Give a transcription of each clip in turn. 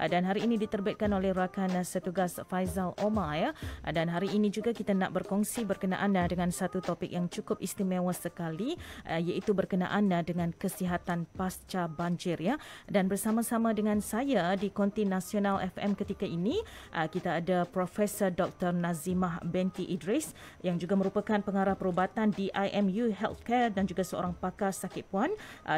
Ah, dan hari ini diterbitkan oleh rakan setugas Faizal Omar ya. Ah, dan hari ini juga kita nak berkongsi berkenaan ah, dengan satu topik yang cukup istimewa sekali iaitu berkenaan dengan kesihatan pasca banjir ya. Dan bersama-sama dengan saya di Konti Nasional FM ketika ini kita ada Profesor Dr. Nazimah Benti Idris yang juga merupakan pengarah perubatan di IMU Healthcare dan juga seorang pakar sakit puan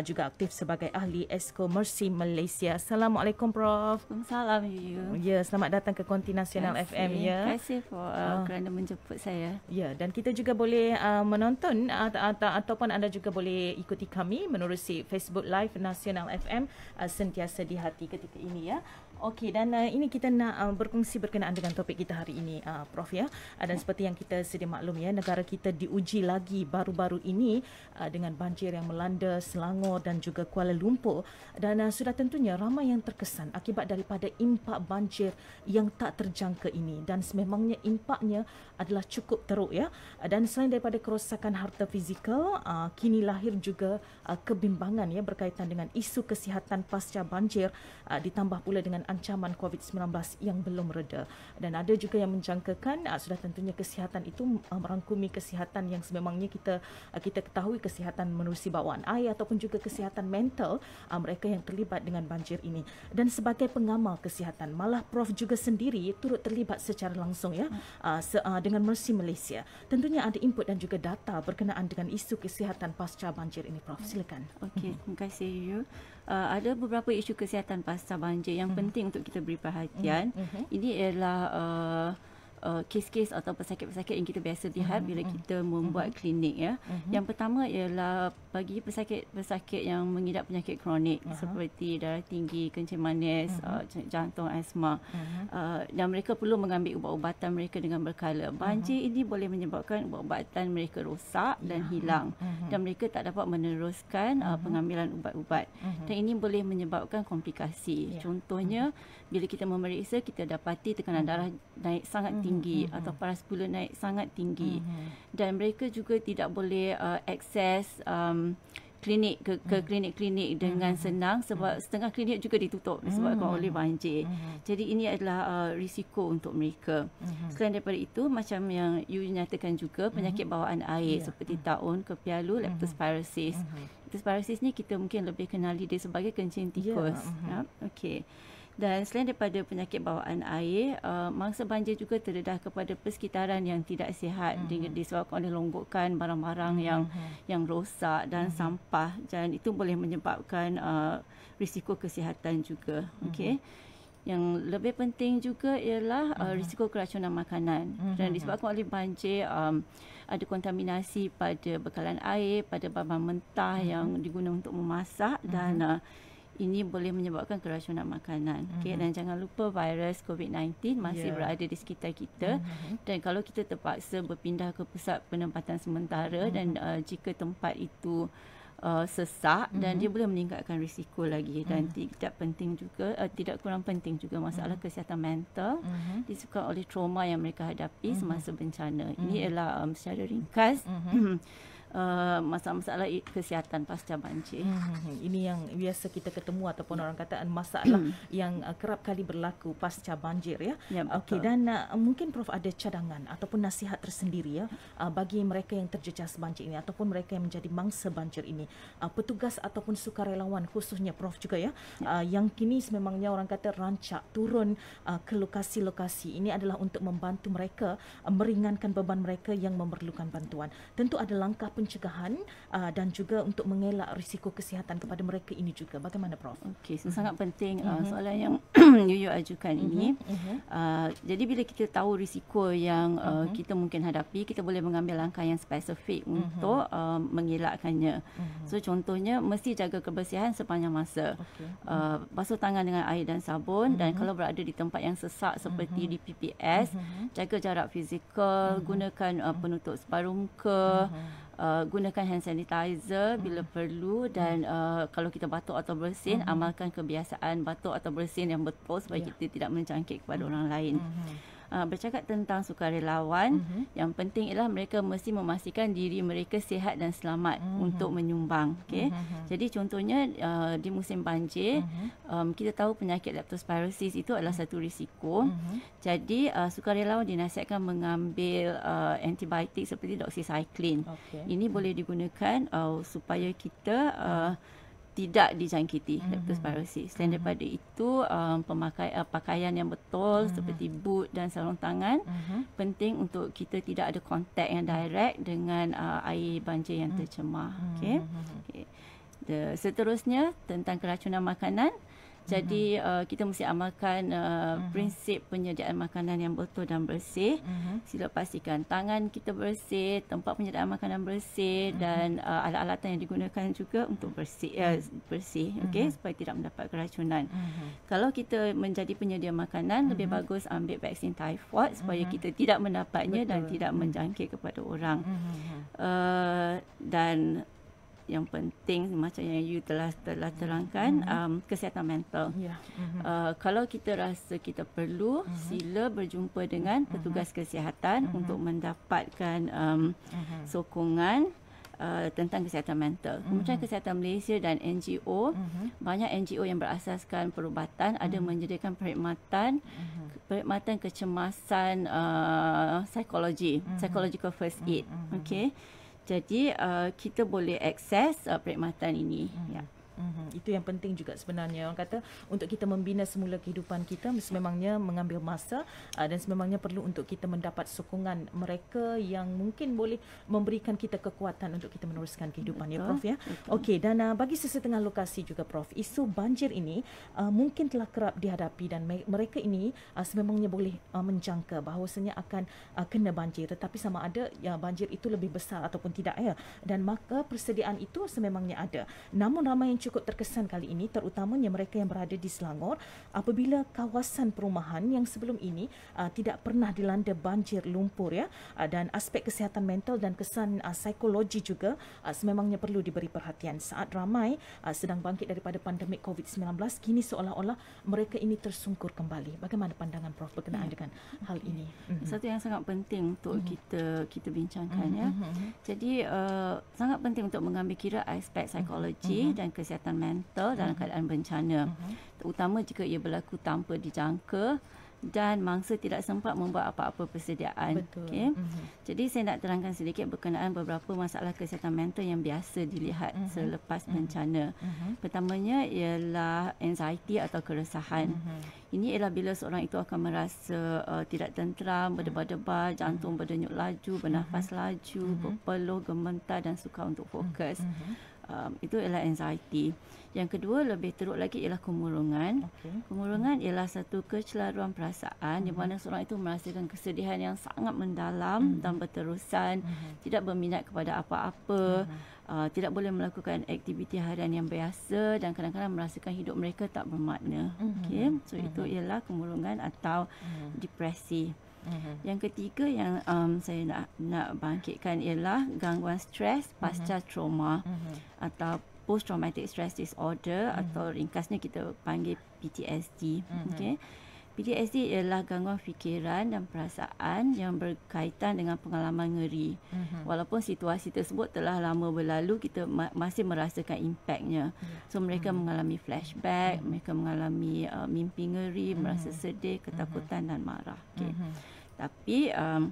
juga aktif sebagai ahli Esko Mercy Malaysia. Assalamualaikum Prof. Waalaikumsalam you. Oh, ya, selamat datang ke Konti Nasional Terima FM ya. Terima kasih for uh, uh. kerana menjemput saya. Ya, dan kita juga boleh uh, menonton uh, ata- ataupun anda juga boleh ikuti kami menerusi Facebook Live Nasional FM uh, sentiasa di hati ketika ini ya. Okey dan uh, ini kita nak uh, berkongsi berkenaan dengan topik kita hari ini uh, prof ya. Uh, dan seperti yang kita sedia maklum ya negara kita diuji lagi baru-baru ini uh, dengan banjir yang melanda Selangor dan juga Kuala Lumpur dan uh, sudah tentunya ramai yang terkesan akibat dari daripada impak banjir yang tak terjangka ini dan sememangnya impaknya adalah cukup teruk ya dan selain daripada kerosakan harta fizikal ah, kini lahir juga ah, kebimbangan ya berkaitan dengan isu kesihatan pasca banjir ah, ditambah pula dengan ancaman COVID-19 yang belum reda dan ada juga yang menjangkakan sudah tentunya kesihatan itu merangkumi kesihatan yang sememangnya kita kita ketahui kesihatan menerusi bawaan air ataupun juga kesihatan mental mereka yang terlibat dengan banjir ini dan sebagai pengalaman pengamal kesihatan malah Prof juga sendiri turut terlibat secara langsung ya hmm. uh, uh, dengan Mercy Malaysia tentunya ada input dan juga data berkenaan dengan isu kesihatan pasca banjir ini Prof silakan okey hmm. terima kasih you uh, ada beberapa isu kesihatan pasca banjir yang mm-hmm. penting untuk kita beri hmm. perhatian mm-hmm. ini ialah uh, uh, kes-kes atau pesakit-pesakit yang kita biasa lihat mm-hmm. bila mhm. kita membuat mm-hmm. klinik ya. Mm-hmm. Yang pertama ialah bagi pesakit-pesakit yang mengidap penyakit kronik uh-huh. seperti darah tinggi, kencing manis, mm-hmm. uh, jantung, asma. Uh-huh. Uh, dan mereka perlu mengambil ubat-ubatan mereka dengan berkala. Banjir uh-huh. ini boleh menyebabkan ubat-ubatan mereka rosak dan ya. hilang uh-huh. dan mereka tak dapat meneruskan uh, pengambilan ubat-ubat. Uh-huh. Dan ini boleh menyebabkan komplikasi. Yeah. Contohnya uh-huh. bila kita memeriksa kita dapati tekanan darah naik sangat uh-huh. tinggi tinggi mm-hmm. atau paras gula naik sangat tinggi mm-hmm. dan mereka juga tidak boleh uh, akses um, klinik ke, ke mm. klinik-klinik dengan mm-hmm. senang sebab mm. setengah klinik juga ditutup sebab mm. oleh banjir. Mm-hmm. Jadi ini adalah uh, risiko untuk mereka. Mm-hmm. Selain daripada itu macam yang you nyatakan juga mm-hmm. penyakit bawaan air yeah. seperti mm. taun, kepialu, mm-hmm. leptospirosis. Mm-hmm. Leptospirosis ni kita mungkin lebih kenali dia sebagai kencing ya, tikus. Yeah. Mm-hmm. Yeah? Okay. Dan selain daripada penyakit bawaan air, uh, mangsa banjir juga terdedah kepada persekitaran yang tidak sihat mm-hmm. dengan disebabkan oleh longgokan barang-barang mm-hmm. yang hmm, hmm. yang rosak dan mm-hmm. sampah dan itu boleh menyebabkan uh, risiko kesihatan juga. Mm-hmm. Okey. Yang lebih penting juga ialah uh, hmm. risiko keracunan makanan uh-huh. kerana disebabkan oleh banjir um, ada kontaminasi pada bekalan air, pada bahan mentah uh-huh. yang digunakan untuk memasak uh-huh. dan uh, ini boleh menyebabkan keracunan makanan. Mm-hmm. Okay, mhm. dan jangan lupa virus COVID-19 masih yeah. berada di sekitar kita. Mm-hmm. Dan kalau kita terpaksa berpindah ke pusat penempatan sementara mm-hmm. dan uh, jika tempat itu uh, sesak mm-hmm. dan dia mhm. boleh meningkatkan risiko lagi dan mm-hmm. tidak penting juga uh, tidak kurang penting juga masalah mm-hmm. kesihatan mental mm-hmm. disebabkan oleh trauma yang mereka hadapi mm-hmm. semasa bencana. Mm-hmm. Ini adalah mhm. um, secara ringkas. Mm-hmm. Uh, masalah-masalah uh, kesihatan pasca banjir. Hmm, ini yang biasa kita ketemu ataupun ya. orang kata masalah hmm. yang uh, kerap kali berlaku pasca banjir ya. ya Okey dan uh, mungkin prof ada cadangan ataupun nasihat tersendiri ya uh, bagi mereka yang terjejas banjir ini ataupun mereka yang menjadi mangsa banjir ini. Uh, petugas ataupun sukarelawan khususnya prof juga ya, ya. Uh, yang kini sememangnya orang kata rancak turun uh, ke lokasi-lokasi. Ini adalah untuk membantu mereka uh, meringankan beban mereka yang memerlukan bantuan. Tentu ada langkah pencegahan uh, dan juga untuk mengelak risiko kesihatan kepada mereka ini juga. Bagaimana Prof? Okey, mm-hmm. sangat penting uh, mm-hmm. soalan yang Yuyu ajukan mm-hmm. ini. Mm-hmm. Uh, jadi bila kita tahu risiko yang uh, mm-hmm. kita mungkin hadapi, kita boleh mengambil langkah yang spesifik mm-hmm. untuk uh, mengelakkannya. Mm-hmm. So contohnya mesti jaga kebersihan sepanjang masa. Okay. Mm-hmm. Uh, basuh tangan dengan air dan sabun mm-hmm. dan mhm. kalau berada di tempat yang sesak seperti mm-hmm. di PPS, mm-hmm. jaga jarak fizikal, mm-hmm. gunakan uh, mhm. penutup separuh muka. Mm-hmm uh, gunakan hand sanitizer mm. bila hmm. perlu hmm. dan uh, kalau kita batuk atau bersin mm. amalkan kebiasaan batuk atau bersin yang betul supaya yeah. kita tidak menjangkit kepada mm. orang lain. hmm uh, bercakap tentang sukarelawan uh-huh. yang penting ialah mereka mesti memastikan diri mereka sihat dan selamat uh-huh. untuk menyumbang okey uh-huh. jadi contohnya uh, di musim banjir uh-huh. um, kita tahu penyakit leptospirosis itu adalah satu risiko uh-huh. jadi uh, sukarelawan dinasihatkan mengambil uh, antibiotik seperti doxycycline okay. ini uh-huh. boleh digunakan uh, supaya kita uh, tidak dijangkiti mm-hmm. leptospirosis. Selain mm-hmm. daripada itu, um, pemakai uh, pakaian yang betul mm-hmm. seperti boot dan sarung tangan mm-hmm. penting untuk kita tidak ada kontak yang direct dengan uh, air banjir yang mhm. tercemar. Mm-hmm. Okay. okay. The, seterusnya tentang keracunan makanan. Jadi uh, kita mesti amalkan uh, uh-huh. prinsip penyediaan makanan yang betul dan bersih. Uh-huh. Sila pastikan tangan kita bersih, tempat penyediaan makanan bersih uh-huh. dan uh, alat-alatan yang digunakan juga untuk bersih uh, bersih uh-huh. okey supaya tidak mendapat keracunan. Uh-huh. Kalau kita menjadi penyedia makanan uh-huh. lebih bagus ambil vaksin typhoid supaya uh-huh. kita tidak mendapatnya betul. dan tidak menjangkit kepada orang. Uh-huh. Uh, dan yang penting macam yang you telah telah terangkan mm-hmm. um, kesihatan mental. Yeah. Mm-hmm. Uh, kalau kita rasa kita perlu mm-hmm. sila berjumpa dengan mm-hmm. petugas mm-hmm. kesihatan mm-hmm. untuk mendapatkan um, mm-hmm. sokongan uh, tentang kesihatan mental. Mm-hmm. Kementerian Kesihatan Malaysia dan NGO mm-hmm. banyak NGO yang berasaskan perubatan mm-hmm. ada menyediakan perkhidmatan mm-hmm. perkhidmatan kecemasan uh, psikologi mm-hmm. psychological first aid. Mm-hmm. Okay. Jadi uh, kita boleh akses uh, perkhidmatan ini. Mm -hmm. yeah. Mm-hmm. Itu yang penting juga sebenarnya orang kata untuk kita membina semula kehidupan kita sememangnya mengambil masa uh, dan sememangnya perlu untuk kita mendapat sokongan mereka yang mungkin boleh memberikan kita kekuatan untuk kita meneruskan kehidupan ya, betul, ya prof ya. Okey dan uh, bagi sesetengah lokasi juga prof isu banjir ini uh, mungkin telah kerap dihadapi dan me- mereka ini uh, sememangnya boleh uh, menjangka bahawasanya akan uh, kena banjir tetapi sama ada ya banjir itu lebih besar ataupun tidak ya dan maka persediaan itu sememangnya ada. Namun ramai yang cukup terkesan kali ini terutamanya mereka yang berada di Selangor apabila kawasan perumahan yang sebelum ini uh, tidak pernah dilanda banjir lumpur ya uh, dan aspek kesihatan mental dan kesan uh, psikologi juga uh, sememangnya perlu diberi perhatian saat ramai uh, sedang bangkit daripada pandemik COVID-19 kini seolah-olah mereka ini tersungkur kembali bagaimana pandangan prof berkenaan yeah. dengan okay. hal ini mm-hmm. satu yang sangat penting untuk mm-hmm. kita kita bincangkan mm-hmm. ya mhm, mhm. jadi uh, sangat penting untuk mengambil kira aspek psikologi mm-hmm. dan kesihatan kesihatan mental dalam mhm. keadaan bencana mhm. terutama jika ia berlaku tanpa dijangka dan mangsa tidak sempat membuat apa-apa persediaan Betul. okay mm-hmm. jadi saya nak terangkan sedikit berkenaan beberapa masalah kesihatan mental yang biasa dilihat mm-hmm. selepas mhm. bencana mm-hmm. pertamanya ialah anxiety atau keresahan mm-hmm. ini ialah bila seorang itu akan merasa uh, tidak tenteram berdebar-debar jantung berdenyut laju bernafas laju mm berpeluh gemetar dan suka untuk fokus um, itu ialah anxiety. Yang kedua lebih teruk lagi ialah kemurungan. Okay. Kemurungan hmm. ialah satu kecelaruan perasaan hmm. di mhm. mana seorang itu merasakan kesedihan yang sangat mendalam hmm. dan berterusan, hmm. tidak berminat kepada apa-apa, mhm. uh, tidak boleh melakukan aktiviti harian yang biasa dan kadang-kadang merasakan hidup mereka tak bermakna. Hmm. Okay. So hmm. itu ialah kemurungan atau hmm. depresi. Mm-hmm. Yang ketiga yang um, saya nak nak bangkitkan ialah gangguan stres mm-hmm. pasca mm-hmm. trauma mm-hmm. atau post traumatic stress disorder mm-hmm. atau ringkasnya kita panggil PTSD. Mm-hmm. Okay. PTSD ialah gangguan fikiran dan perasaan yang berkaitan dengan pengalaman ngeri. Mm-hmm. Walaupun situasi tersebut telah lama berlalu, kita ma- masih merasakan impaknya. Yeah. So mereka mm-hmm. mengalami flashback, mm-hmm. mereka mengalami uh, mimpi ngeri, mm-hmm. merasa sedih, mm-hmm. ketakutan mm-hmm. dan marah. Okay. Mm-hmm. Tapi um,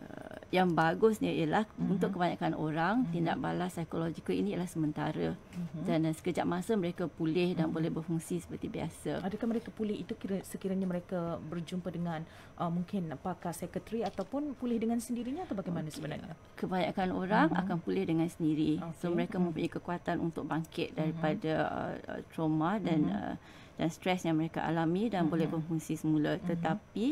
uh, yang bagusnya ialah mm-hmm. untuk kebanyakan orang mm-hmm. tindak balas psikologikal ini ialah sementara mm-hmm. dan uh, sekejap masa mereka pulih mm-hmm. dan mhm. boleh berfungsi seperti biasa. Adakah mereka pulih itu kira sekiranya mereka berjumpa dengan uh, mungkin pakar sekretari ataupun pulih dengan sendirinya atau bagaimana okay. sebenarnya? Kebanyakan orang mm-hmm. akan pulih dengan sendiri. Okay. So mereka mm-hmm. mempunyai kekuatan untuk bangkit mhm. daripada mm-hmm. uh, trauma dan mm-hmm. uh, dan stres yang mereka alami dan mm-hmm. boleh berfungsi semula. Mm-hmm. Tetapi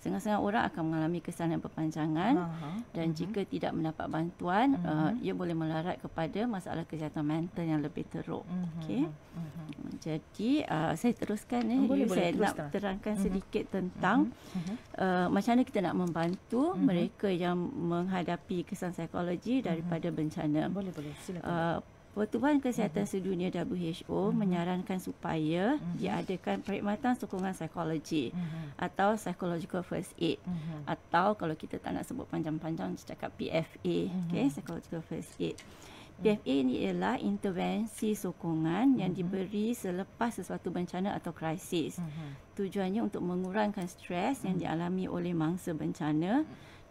sangat-sangat orang akan mengalami kesan yang berpanjangan uh-huh. dan uh-huh. jika tidak mendapat bantuan uh-huh. uh, ia boleh melarat kepada masalah kesihatan mental yang lebih teruk uh-huh. okey uh-huh. jadi uh, saya teruskan ya eh. boleh, boleh saya teruskan. nak terangkan uh-huh. sedikit tentang uh-huh. uh, macam mana kita nak membantu uh-huh. mereka yang menghadapi kesan psikologi daripada uh-huh. bencana boleh boleh uh, Pertubuhan Kesihatan uh-huh. Sedunia WHO uh-huh. Mhm. menyarankan supaya uh-huh. Mhm. diadakan perkhidmatan sokongan psikologi uh-huh. atau psychological first aid uh-huh. atau kalau kita tak nak sebut panjang-panjang cakap PFA uh-huh. okey psychological first aid. PFA ini ialah intervensi sokongan yang uh-huh. diberi selepas sesuatu bencana atau krisis. Uh-huh. Tujuannya untuk mengurangkan stres uh-huh. yang dialami oleh mangsa bencana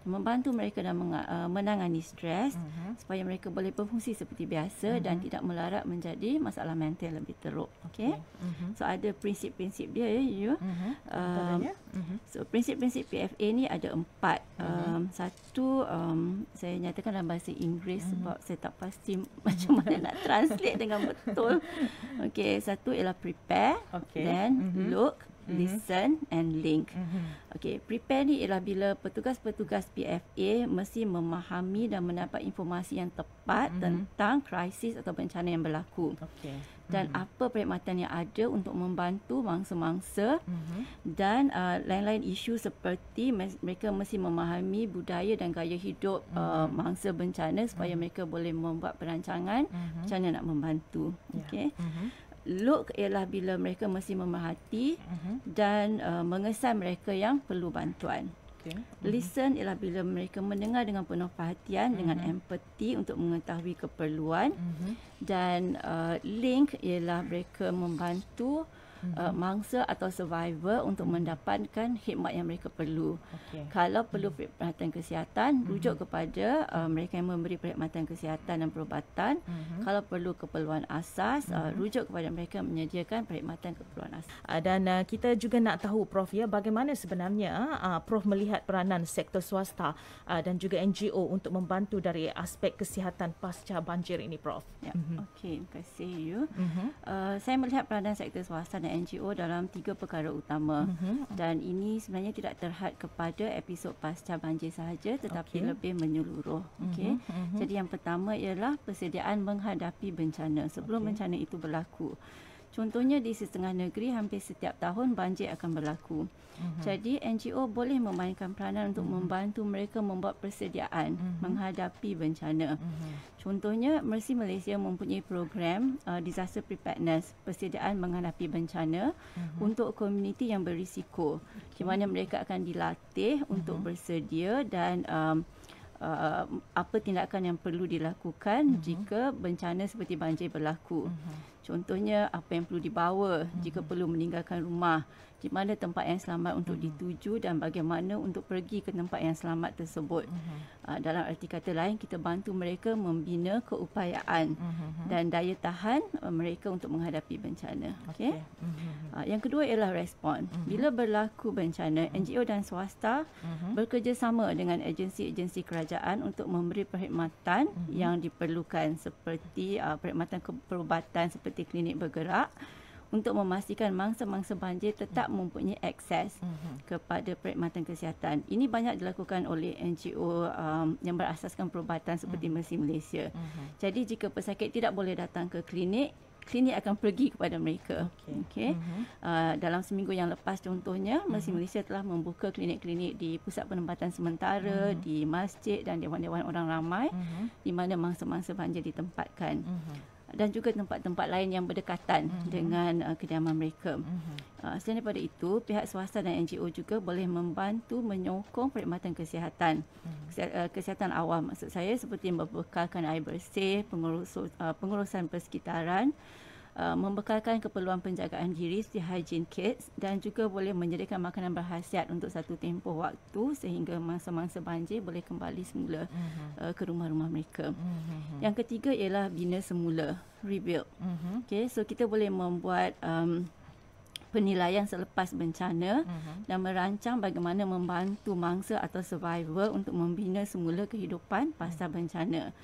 membantu mereka dalam uh, menangani stres uh-huh. supaya mereka boleh berfungsi seperti biasa uh-huh. dan mhm. tidak melarat menjadi masalah mental lebih teruk okey uh-huh. so ada prinsip-prinsip dia ya you uh-huh. um, uh-huh. so prinsip-prinsip PFA ni ada empat uh-huh. um, satu um, saya nyatakan dalam bahasa Inggeris uh-huh. sebab saya tak pasti macam mana nak translate dengan betul okey satu ialah prepare okay. then uh-huh. look hmm listen and link. Mm-hmm. Okay, prepare ni ialah bila petugas-petugas PFA mesti memahami dan mendapat informasi yang tepat mm-hmm. tentang krisis atau bencana yang berlaku. Okay. Dan mm-hmm. apa perkhidmatan yang ada untuk membantu mangsa-mangsa mm-hmm. dan uh, lain-lain isu seperti mereka mesti memahami budaya dan gaya hidup uh, mm-hmm. uh, mangsa bencana supaya mm-hmm. mereka boleh membuat perancangan mm-hmm. macam mana nak membantu. Yeah. Okay. Mm-hmm look ialah bila mereka mesti memahati uh-huh. Mhm. dan uh, mengesan mereka yang perlu bantuan. Okay. Uh-huh. Mhm. Listen ialah bila mereka mendengar dengan penuh perhatian uh-huh. dengan mhm. empathy untuk mengetahui keperluan uh-huh. dan uh, link ialah mereka membantu uh, mm-hmm. mangsa atau survivor untuk mm-hmm. mendapatkan khidmat yang mereka perlu. Okay. Kalau mm-hmm. perlu mm. perkhidmatan kesihatan, hmm rujuk kepada uh, mereka yang memberi perkhidmatan kesihatan dan perubatan. hmm Kalau perlu keperluan asas, hmm uh, rujuk kepada mereka yang menyediakan perkhidmatan keperluan asas. Uh, dan uh, kita juga nak tahu Prof ya, bagaimana sebenarnya uh, Prof melihat peranan sektor swasta uh, dan juga NGO untuk membantu dari aspek kesihatan pasca banjir ini Prof. Ya. Mm-hmm. Okey, terima kasih you. hmm Uh, saya melihat peranan sektor swasta dan dengan NGO dalam tiga perkara utama mm-hmm. dan ini sebenarnya tidak terhad kepada episod pasca banjir sahaja tetapi okay. lebih menyeluruh mhm, Okay, mm-hmm. jadi yang pertama ialah persediaan menghadapi bencana sebelum okay. bencana itu berlaku Contohnya di setengah negeri hampir setiap tahun banjir akan berlaku. Mm-hmm. Jadi NGO boleh memainkan peranan untuk mm-hmm. membantu mereka membuat persediaan mm-hmm. menghadapi bencana. Mm-hmm. Contohnya Mercy Malaysia mempunyai program uh, disaster preparedness, persediaan menghadapi bencana mm-hmm. untuk komuniti yang berisiko. Okay. Di mana mereka akan dilatih mm-hmm. untuk mhm. bersedia dan um, uh, apa tindakan yang perlu dilakukan uh-huh. jika bencana seperti banjir berlaku. Uh-huh. Contohnya apa yang perlu dibawa uh-huh. jika mhm. perlu meninggalkan rumah di mana tempat yang selamat untuk mm-hmm. dituju dan bagaimana untuk pergi ke tempat yang selamat tersebut. Mm-hmm. Uh, dalam erti kata lain, kita bantu mereka membina keupayaan mm-hmm. dan daya tahan uh, mereka untuk menghadapi bencana. Okay. Okay. Uh, hmm. ah, yang kedua ialah respon. Mm-hmm. Bila berlaku bencana, hmm. NGO dan swasta mm-hmm. bekerjasama dengan agensi-agensi kerajaan untuk memberi perkhidmatan mm-hmm. yang diperlukan seperti uh, perkhidmatan perubatan seperti klinik bergerak untuk memastikan mangsa-mangsa banjir tetap hmm. mempunyai akses hmm. kepada perkhidmatan kesihatan. Ini banyak dilakukan oleh NGO um, yang berasaskan perubatan seperti hmm. Mersi Malaysia. Jadi jika pesakit tidak boleh datang ke klinik, klinik akan pergi kepada mereka. Okey. Okay. Uh-huh. Uh, dalam seminggu yang lepas contohnya, Mersi uh-huh. Malaysia telah membuka klinik-klinik di pusat penempatan sementara, uh-huh. di masjid dan dewan-dewan orang ramai uh-huh. di mana mangsa-mangsa banjir ditempatkan. Uh-huh dan juga tempat-tempat lain yang berdekatan mm-hmm. dengan uh, kediaman mereka. Mm-hmm. Uh, selain daripada itu, pihak swasta dan NGO juga boleh membantu menyokong perkhidmatan kesihatan. Mm-hmm. kesihatan awam maksud saya seperti membekalkan air bersih, pengurus, uh, pengurusan persekitaran, Uh, membekalkan keperluan penjagaan diri si hygiene kits dan juga boleh menyediakan makanan berkhasiat untuk satu tempoh waktu sehingga mangsa-mangsa banjir boleh kembali semula uh-huh. uh, ke rumah-rumah mereka. Uh-huh. Yang ketiga ialah bina semula, rebuild. Uh-huh. Okay, so kita boleh membuat um, penilaian selepas bencana uh-huh. dan merancang bagaimana membantu mangsa atau survivor untuk membina semula kehidupan pasca uh-huh. bencana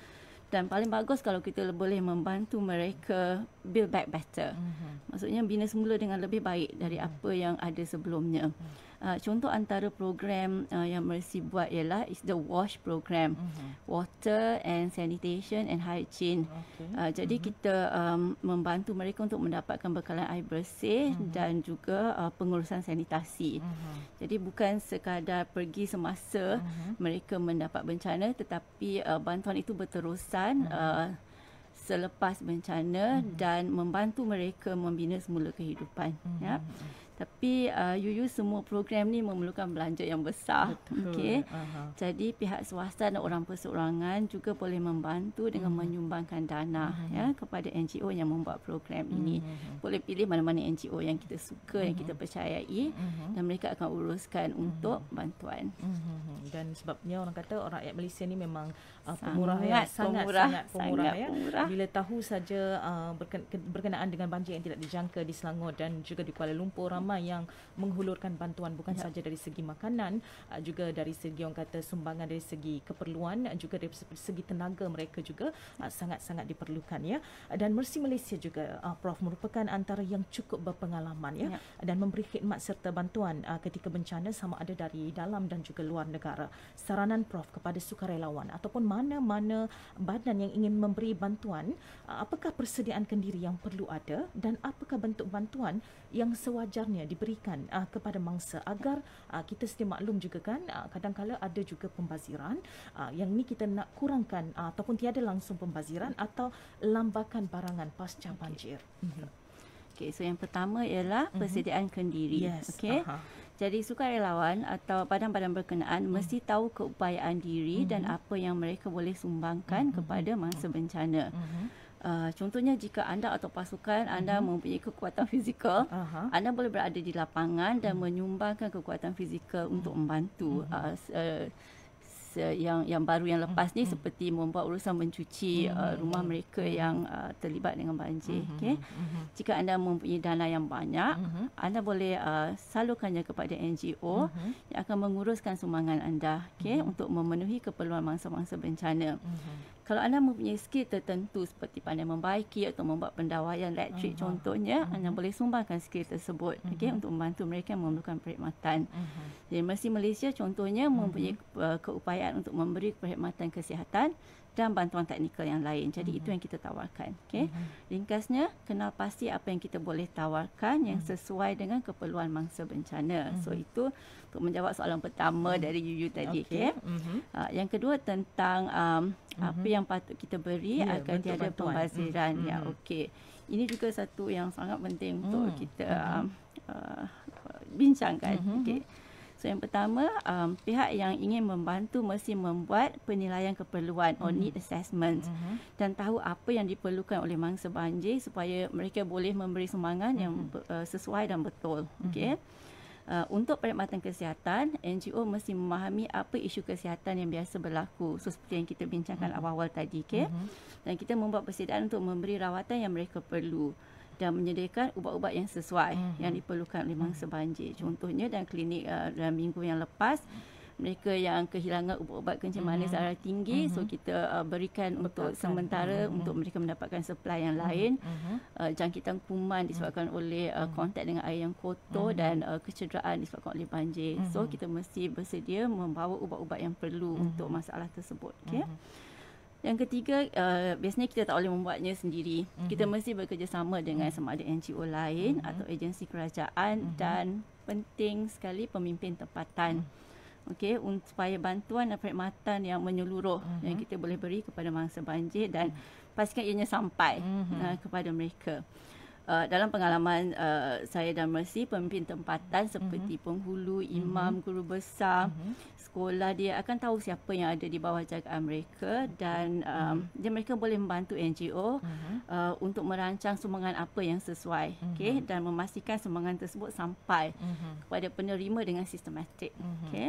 dan paling bagus kalau kita boleh membantu mereka build back better. Mm-hmm. Maksudnya bina semula dengan lebih baik dari mm-hmm. apa yang ada sebelumnya. Mm-hmm. Uh, contoh antara program uh, yang Mercy buat ialah is the wash program uh-huh. water and sanitation and hygiene okay. uh, jadi uh-huh. kita um, membantu mereka untuk mendapatkan bekalan air bersih uh-huh. dan juga uh, pengurusan sanitasi uh-huh. jadi bukan sekadar pergi semasa uh-huh. mereka mendapat bencana tetapi uh, bantuan itu berterusan uh-huh. uh, selepas bencana mm-hmm. dan membantu mereka membina semula kehidupan mm-hmm. ya tapi uh, you semua program ni memerlukan belanja yang besar okey uh-huh. jadi pihak swasta dan orang perseorangan juga boleh membantu dengan uh-huh. menyumbangkan dana uh-huh. ya kepada NGO yang membuat program ini uh-huh. boleh pilih mana-mana NGO yang kita suka uh-huh. yang kita percayai uh-huh. dan mereka akan uruskan uh-huh. untuk bantuan uh-huh. dan sebabnya orang kata orang rakyat Malaysia ni memang uh, pemurah ya. sangat, ya sangat pemurah, sangat pemurah ya pemurah. bila tahu saja uh, berkenaan dengan banjir yang tidak dijangka di Selangor dan juga di Kuala Lumpur ramai yang menghulurkan bantuan bukan ya. saja dari segi makanan uh, juga dari segi orang kata sumbangan dari segi keperluan juga dari segi tenaga mereka juga uh, sangat-sangat diperlukan ya dan Mersi Malaysia juga uh, prof merupakan antara yang cukup berpengalaman ya, ya. dan memberi khidmat serta bantuan uh, ketika bencana sama ada dari dalam dan juga luar negara saranan prof kepada sukarelawan ataupun mana-mana badan yang ingin memberi bantuan, uh, apakah persediaan kendiri yang perlu ada dan apakah bentuk bantuan yang sewajarnya diberikan uh, kepada mangsa agar uh, kita sedia maklum juga kan kadang-kadang ada juga pembaziran yang ni kita nak kurangkan ataupun tiada langsung pembaziran atau lambakan barangan pasca okay. banjir. Mhm. Mhm. Okay, so yang pertama ialah mhm. persediaan mm-hmm. kendiri. Yes. Okay. Uh-huh. Jadi sukarelawan atau padang-padang berkenaan hmm. mesti tahu keupayaan diri hmm. dan apa yang mereka boleh sumbangkan hmm. kepada mangsa bencana. Hmm. Uh, contohnya jika anda atau pasukan anda hmm. mempunyai kekuatan fizikal, uh-huh. anda boleh berada di lapangan dan hmm. menyumbangkan kekuatan fizikal untuk hmm. membantu hmm. uh, uh, uh, yang yang baru yang lepas ni mm-hmm. seperti membuat urusan mencuci uh, mm-hmm. uh, rumah mereka yang uh, terlibat dengan banjir mm-hmm. okey mm-hmm. jika anda mempunyai dana yang banyak mm-hmm. anda boleh uh, salurkannya kepada NGO mm-hmm. yang akan menguruskan sumbangan anda okey mm-hmm. untuk memenuhi keperluan mangsa-mangsa bencana mm-hmm kalau anda mempunyai skill tertentu seperti pandai membaiki atau membuat pendawaian elektrik uh-huh. Mhm. contohnya uh-huh. anda boleh sumbangkan skill tersebut uh-huh. okay, mhm. untuk membantu mereka yang memerlukan perkhidmatan uh-huh. jadi mesti Malaysia contohnya uh-huh. mempunyai uh, keupayaan untuk memberi perkhidmatan kesihatan dan bantuan teknikal yang lain. Jadi mm-hmm. itu mhm. yang kita tawarkan. Okay. Mm-hmm. Ringkasnya, kenal pasti apa yang kita boleh tawarkan yang mm-hmm. sesuai dengan keperluan mangsa bencana. Mm-hmm. So mhm. itu untuk menjawab soalan pertama mm-hmm. dari Yuyu tadi. Okay. okay. Mm-hmm. Uh, ah, yang kedua tentang um, mm-hmm. apa mhm. yang patut kita beri yeah, agar tiada pembaziran. Mm-hmm. Ya, okay. Ini juga satu yang sangat penting mm-hmm. untuk hmm. kita mm-hmm. um, uh, bincangkan. Mm-hmm. Okay. So yang pertama, um, pihak yang ingin membantu mesti membuat penilaian keperluan mm-hmm. or mhm. need assessment mm-hmm. dan tahu apa yang diperlukan oleh mangsa banjir supaya mereka boleh memberi sumbangan mm-hmm. yang mhm. uh, sesuai dan betul. Mm-hmm. Okay. Uh, untuk perkhidmatan kesihatan, NGO mesti memahami apa isu kesihatan yang biasa berlaku. So, seperti yang kita bincangkan mm-hmm. awal tadi. Okay? Mm-hmm. Dan kita membuat persediaan untuk memberi rawatan yang mereka perlu dan menyediakan ubat-ubat yang sesuai mm-hmm. yang diperlukan oleh mangsa mhm. banjir. Contohnya dalam klinik uh, dalam minggu yang lepas mereka yang kehilangan ubat-ubat kencing mhm. manis mm-hmm. arah tinggi mm-hmm. so mhm. kita uh, berikan Bekalkan. untuk sementara mm-hmm. untuk mereka mendapatkan supply yang lain mm-hmm. Uh, jangkitan kuman disebabkan mm-hmm. oleh uh, kontak dengan air yang kotor mm-hmm. dan uh, kecederaan disebabkan oleh banjir mm-hmm. so kita mesti bersedia membawa ubat-ubat yang perlu mm-hmm. untuk masalah tersebut okay? mm-hmm. Yang ketiga, uh, biasanya kita tak boleh membuatnya sendiri. Mm-hmm. Kita mesti bekerjasama dengan sama ada NGO lain mm-hmm. atau agensi kerajaan mm-hmm. dan penting sekali pemimpin tempatan. Mm-hmm. Okey, un- supaya bantuan dan perkhidmatan yang menyeluruh mm-hmm. yang kita boleh beri kepada mangsa banjir dan mm-hmm. pastikan ianya sampai mm-hmm. uh, kepada mereka uh, dalam pengalaman uh, saya dan Mercy pemimpin tempatan seperti mm-hmm. penghulu, mhm. imam, mm-hmm. guru besar, mm-hmm. sekolah dia akan tahu siapa yang ada di bawah jagaan mereka dan mhm. um, mm-hmm. dia mereka boleh membantu NGO mm-hmm. uh, untuk merancang sumbangan apa yang sesuai, mm-hmm. okay, dan memastikan sumbangan tersebut sampai mm-hmm. kepada penerima dengan sistematik, mm-hmm. okay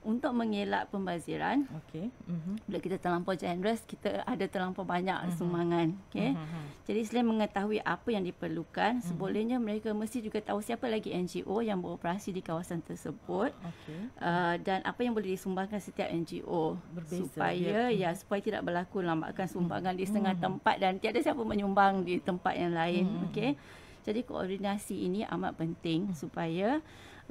untuk mengelak pembaziran okey mm-hmm. bila kita terlampau generous kita ada terlampau banyak mm-hmm. sumbangan okey mm-hmm. jadi selain mengetahui apa yang diperlukan mm-hmm. sebolehnya mereka mesti juga tahu siapa lagi NGO yang beroperasi di kawasan tersebut okay. uh, dan apa yang boleh disumbangkan setiap NGO Berbeza, supaya dia. Mhm. ya supaya tidak berlaku lambakan mhm. sumbangan mm-hmm. di setengah mm-hmm. tempat dan tiada siapa menyumbang di tempat yang lain mm-hmm. okey jadi koordinasi ini amat penting mm-hmm. supaya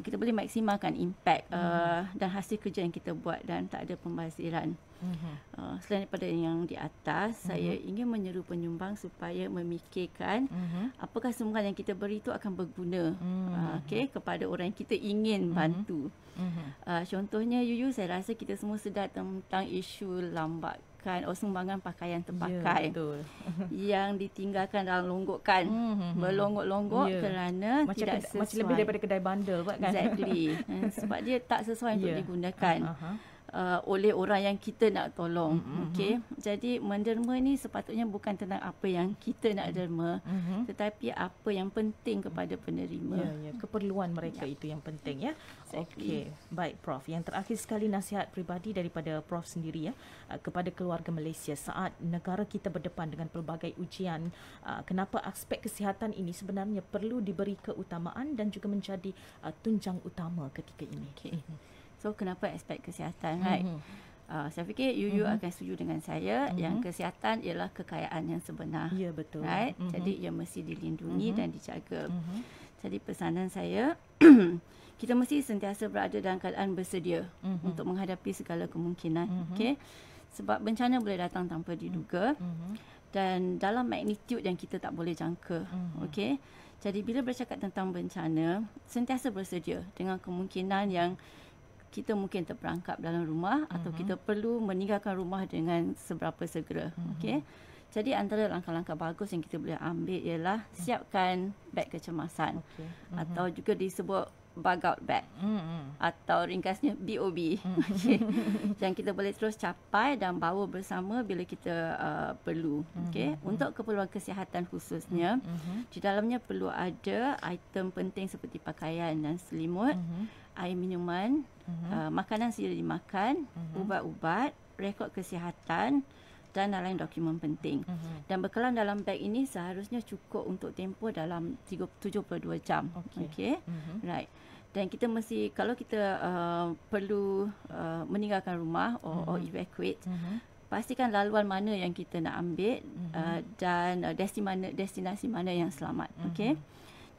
kita boleh maksimalkan impact hmm uh, dan hasil kerja yang kita buat dan tak ada pembaziran. hmm Uh, selain daripada yang di atas, hmm saya ingin menyeru penyumbang supaya memikirkan hmm apakah semua yang kita beri itu akan berguna hmm uh, okay, kepada orang yang kita ingin hmm. bantu. Hmm. Uh, contohnya, Yuyu, saya rasa kita semua sedar tentang isu lambat pakaian atau oh, sumbangan pakaian ya, terpakai yeah, betul. yang ditinggalkan dalam longgokan, mm-hmm. Hmm, hmm, berlongok-longgok yeah. kerana macam tidak ke, sesuai. Macam lebih daripada kedai bandel buat kan? Exactly. Eh, sebab dia tak sesuai yeah. untuk ya. digunakan. Uh-huh uh, oleh orang yang kita nak tolong. Mm-hmm, mm-hmm. Okey. Jadi menderma ni sepatutnya bukan tentang apa yang kita nak mm-hmm. derma, mm-hmm. tetapi apa yang penting kepada penerima. Ya, ya. keperluan mereka ya. itu yang penting ya. Exactly. Okey. Baik Prof, yang terakhir sekali nasihat peribadi daripada Prof sendiri ya uh, kepada keluarga Malaysia saat negara kita berdepan dengan pelbagai ujian, uh, kenapa aspek kesihatan ini sebenarnya perlu diberi keutamaan dan juga menjadi uh, tunjang utama ketika ini. Okey. Mm-hmm. So kenapa aspek kesihatan right? Mm-hmm. Uh, saya fikir you mm-hmm. you akan setuju dengan saya mm-hmm. yang kesihatan ialah kekayaan yang sebenar. yeah, betul. Right? Mm-hmm. Jadi ia mesti dilindungi mm-hmm. dan dijaga. Mm-hmm. Jadi pesanan saya kita mesti sentiasa berada dalam keadaan bersedia mm-hmm. untuk menghadapi segala kemungkinan. Mm-hmm. Okay? Sebab bencana boleh datang tanpa diduga. Mm-hmm, mm-hmm. dan dalam magnitude yang kita tak boleh jangka mm-hmm. okey jadi bila bercakap tentang bencana sentiasa bersedia dengan kemungkinan yang kita mungkin terperangkap dalam rumah mm-hmm. atau mhm. kita perlu meninggalkan rumah dengan seberapa segera. Mm-hmm. Okay. Jadi antara langkah-langkah bagus yang kita boleh ambil ialah siapkan beg kecemasan okay. mm-hmm. atau juga disebut bug out bag mm-hmm. atau ringkasnya BOB mm okay. yang kita boleh terus capai dan bawa bersama bila kita uh, perlu. Mm-hmm. Mhm. Okay. Untuk keperluan kesihatan khususnya, mm-hmm. di dalamnya perlu ada item penting seperti pakaian dan selimut. Mm-hmm air minuman, mm-hmm. uh, makanan sedia dimakan, mm-hmm. ubat-ubat, rekod kesihatan dan lain-lain dokumen penting. Mm-hmm. Dan bekalan dalam beg ini seharusnya cukup untuk tempoh dalam 72 jam. Okey. Okay? Mm-hmm. Right. Dan kita mesti kalau kita uh, perlu uh, meninggalkan rumah or, mm-hmm. or mhm. evacuate mm-hmm. Pastikan laluan mana yang kita nak ambil mm-hmm. uh, dan uh, destinasi mana destinasi mana yang selamat, mm-hmm. okay?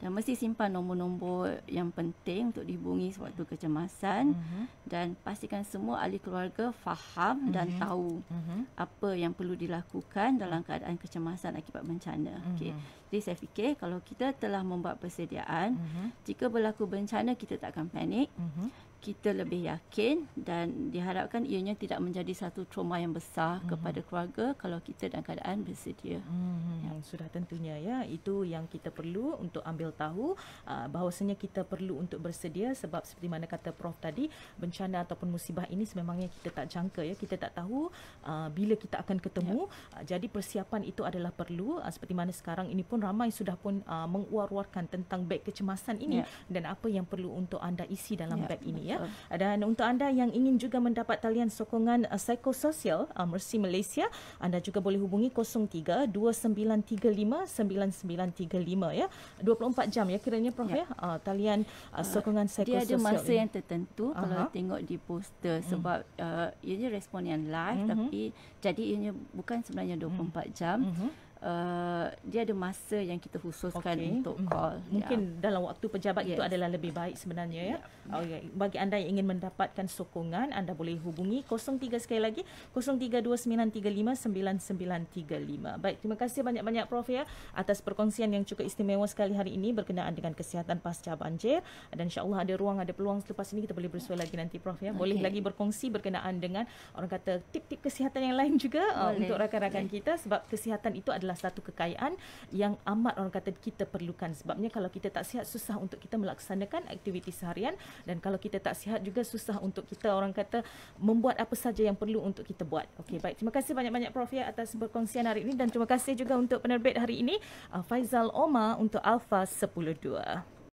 dan mesti simpan nombor-nombor yang penting untuk dihubungi sewaktu kecemasan uh-huh. dan pastikan semua ahli keluarga faham uh-huh. dan mhm. tahu uh-huh. apa yang perlu dilakukan dalam keadaan kecemasan akibat bencana. Uh-huh. Okey. Jadi saya fikir kalau kita telah membuat persediaan, uh-huh. jika berlaku bencana kita tak akan panik. Uh-huh kita lebih yakin dan diharapkan ianya tidak menjadi satu trauma yang besar hmm kepada keluarga kalau kita dalam keadaan bersedia. Mm-hmm. Ya. Sudah tentunya ya itu yang kita perlu untuk ambil tahu uh, bahawasanya kita perlu untuk bersedia sebab seperti mana kata Prof tadi bencana ataupun musibah ini sememangnya kita tak jangka ya kita tak tahu ah, bila kita akan ketemu ya. Ah, jadi persiapan itu adalah perlu seperti mana sekarang ini pun ramai sudah pun menguar-uarkan tentang beg kecemasan ini ya. dan apa yang perlu untuk anda isi dalam ya. beg ini. Ya ya. Betul. Dan untuk anda yang ingin juga mendapat talian sokongan uh, psikososial uh, Mercy Malaysia, anda juga boleh hubungi 03-2935-9935 ya. 24 jam ya kiranya Prof ya, ya? Uh, talian uh, uh sokongan psikososial. Dia ada masa ini. yang tertentu uh-huh. kalau tengok di poster hmm. sebab uh uh, ianya respon yang live uh-huh. tapi jadi ianya bukan sebenarnya 24 uh-huh. jam. Uh-huh. Uh, dia ada masa yang kita khususkan okay. untuk mhm. call. Mungkin yeah. dalam waktu pejabat yes. itu adalah lebih baik sebenarnya ya. Yeah. Okay. Bagi anda yang ingin mendapatkan sokongan, anda boleh hubungi 03 sekali lagi 0329359935. Baik, terima kasih banyak-banyak Prof ya atas perkongsian yang cukup istimewa sekali hari ini berkenaan dengan kesihatan pasca banjir dan insya-Allah ada ruang ada peluang selepas ini kita boleh bersua lagi nanti Prof ya. Boleh okay. lagi berkongsi berkenaan dengan orang kata tip-tip kesihatan yang lain juga uh, untuk rakan-rakan kita sebab kesihatan itu adalah adalah satu kekayaan yang amat orang kata kita perlukan sebabnya kalau kita tak sihat susah untuk kita melaksanakan aktiviti seharian dan kalau kita tak sihat juga susah untuk kita orang kata membuat apa saja yang perlu untuk kita buat. Okey baik terima kasih banyak-banyak Prof ya atas perkongsian hari ini dan terima kasih juga untuk penerbit hari ini uh, Faizal Omar untuk Alpha 12.